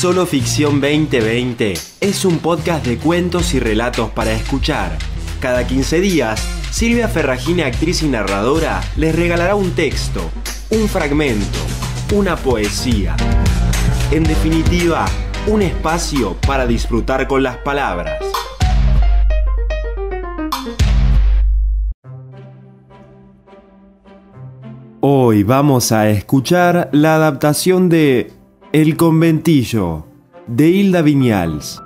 Solo Ficción 2020 es un podcast de cuentos y relatos para escuchar. Cada 15 días, Silvia Ferragine, actriz y narradora, les regalará un texto, un fragmento, una poesía. En definitiva, un espacio para disfrutar con las palabras. Hoy vamos a escuchar la adaptación de el conventillo de Hilda Viñals.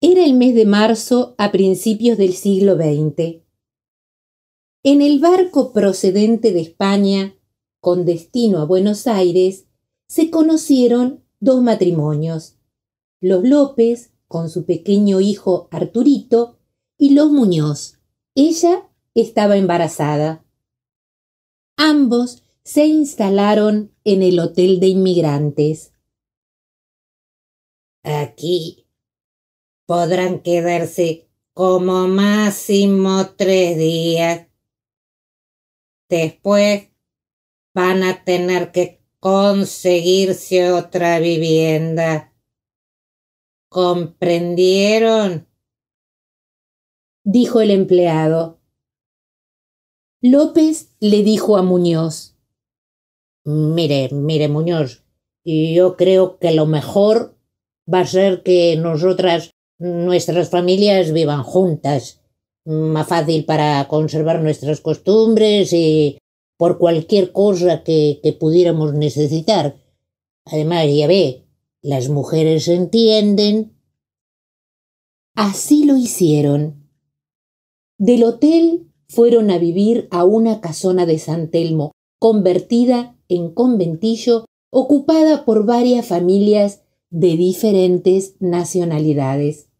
Era el mes de marzo a principios del siglo XX. En el barco procedente de España, con destino a Buenos Aires, se conocieron dos matrimonios, los López con su pequeño hijo Arturito y los Muñoz. Ella estaba embarazada. Ambos se instalaron en el hotel de inmigrantes. Aquí podrán quedarse como máximo tres días. Después van a tener que conseguirse otra vivienda. ¿Comprendieron? dijo el empleado. López le dijo a Muñoz. Mire, mire, Muñoz, yo creo que lo mejor va a ser que nosotras, nuestras familias vivan juntas. Más fácil para conservar nuestras costumbres y por cualquier cosa que, que pudiéramos necesitar. Además, ya ve, las mujeres entienden. Así lo hicieron. Del hotel fueron a vivir a una casona de San Telmo, convertida en conventillo, ocupada por varias familias de diferentes nacionalidades.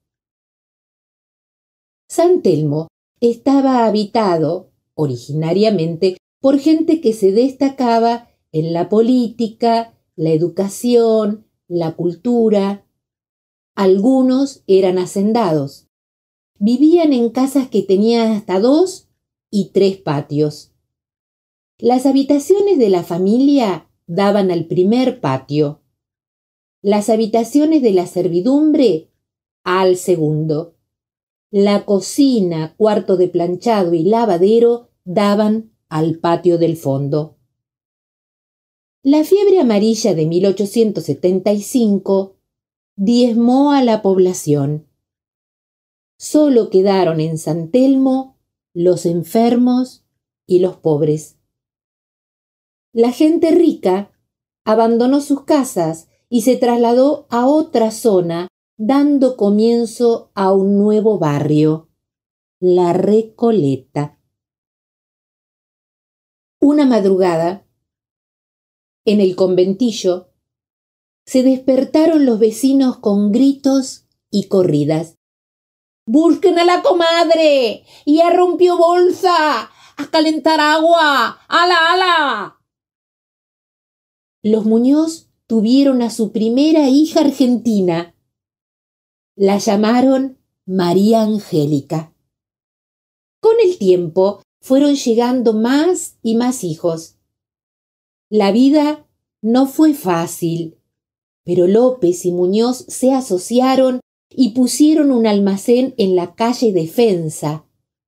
San Telmo estaba habitado originariamente por gente que se destacaba en la política, la educación, la cultura. Algunos eran hacendados. Vivían en casas que tenían hasta dos y tres patios. Las habitaciones de la familia daban al primer patio. Las habitaciones de la servidumbre al segundo. La cocina, cuarto de planchado y lavadero daban al patio del fondo. La fiebre amarilla de 1875 diezmó a la población. Solo quedaron en San Telmo los enfermos y los pobres. La gente rica abandonó sus casas y se trasladó a otra zona, dando comienzo a un nuevo barrio, la Recoleta. Una madrugada, en el conventillo, se despertaron los vecinos con gritos y corridas. ¡Busquen a la comadre! ¡Ya rompió bolsa! ¡A calentar agua! ¡Ala, ala! Los Muñoz tuvieron a su primera hija argentina. La llamaron María Angélica. Con el tiempo fueron llegando más y más hijos. La vida no fue fácil, pero López y Muñoz se asociaron y pusieron un almacén en la calle Defensa,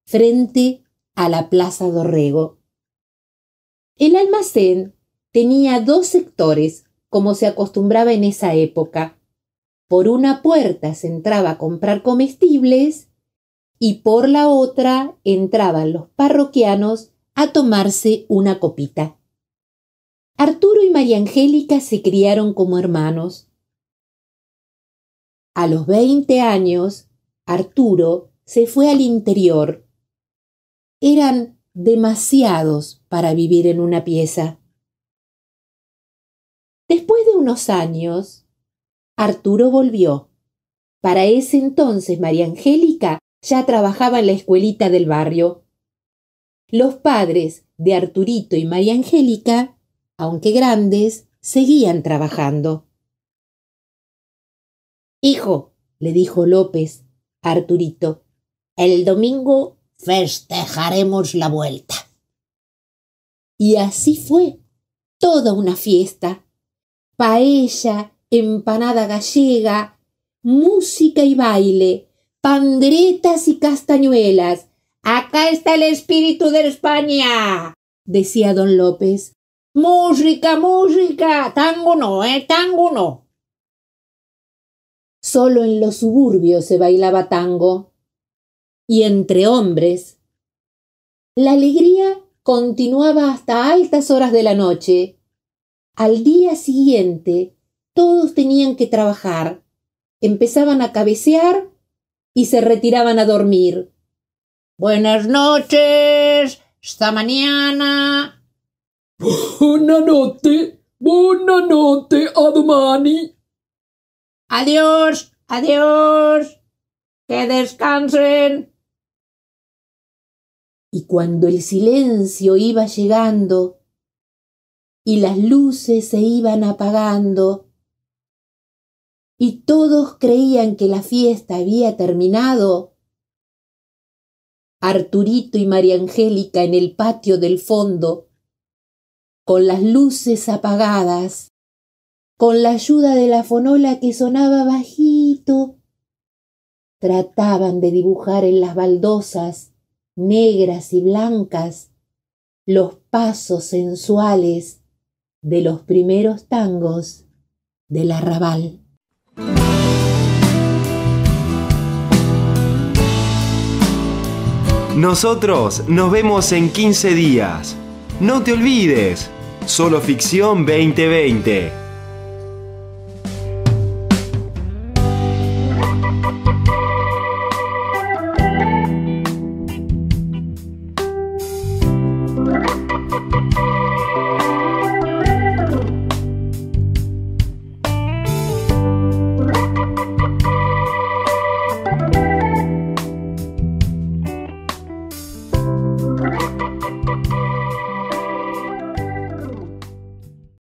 frente a la Plaza Dorrego. El almacén tenía dos sectores, como se acostumbraba en esa época. Por una puerta se entraba a comprar comestibles y por la otra entraban los parroquianos a tomarse una copita. Arturo y María Angélica se criaron como hermanos. A los 20 años, Arturo se fue al interior. Eran demasiados para vivir en una pieza. Después de unos años, Arturo volvió. Para ese entonces María Angélica ya trabajaba en la escuelita del barrio. Los padres de Arturito y María Angélica aunque grandes, seguían trabajando. Hijo, le dijo López Arturito, el domingo festejaremos la vuelta. Y así fue, toda una fiesta. Paella, empanada gallega, música y baile, panderetas y castañuelas. Acá está el espíritu de España, decía don López. Música, música. Tango no, ¿eh? Tango no. Solo en los suburbios se bailaba tango. Y entre hombres. La alegría continuaba hasta altas horas de la noche. Al día siguiente, todos tenían que trabajar. Empezaban a cabecear y se retiraban a dormir. Buenas noches. esta mañana. Buonanotte, buonanotte, a domani. Adiós, adiós, que descansen. Y cuando el silencio iba llegando y las luces se iban apagando, y todos creían que la fiesta había terminado, Arturito y María Angélica en el patio del fondo con las luces apagadas, con la ayuda de la fonola que sonaba bajito, trataban de dibujar en las baldosas negras y blancas los pasos sensuales de los primeros tangos del arrabal. Nosotros nos vemos en 15 días. No te olvides. Solo Ficción 2020.